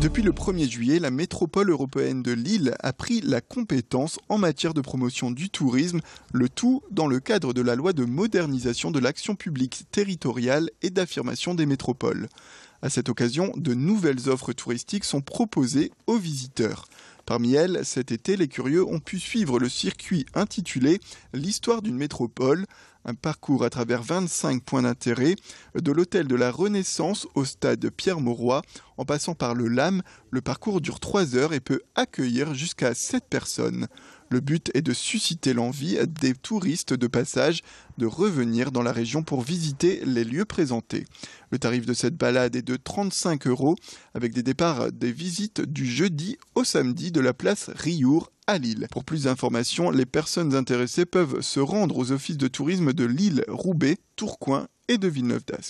Depuis le 1er juillet, la métropole européenne de Lille a pris la compétence en matière de promotion du tourisme, le tout dans le cadre de la loi de modernisation de l'action publique territoriale et d'affirmation des métropoles. À cette occasion, de nouvelles offres touristiques sont proposées aux visiteurs. Parmi elles, cet été, les curieux ont pu suivre le circuit intitulé L'histoire d'une métropole, un parcours à travers 25 points d'intérêt, de l'hôtel de la Renaissance au stade Pierre-Mauroy, en passant par le LAM, le parcours dure 3 heures et peut accueillir jusqu'à 7 personnes. Le but est de susciter l'envie des touristes de passage de revenir dans la région pour visiter les lieux présentés. Le tarif de cette balade est de 35 euros avec des départs des visites du jeudi au samedi de la place Riour à Lille. Pour plus d'informations, les personnes intéressées peuvent se rendre aux offices de tourisme de Lille, Roubaix, Tourcoing et de Villeneuve d'Ascq.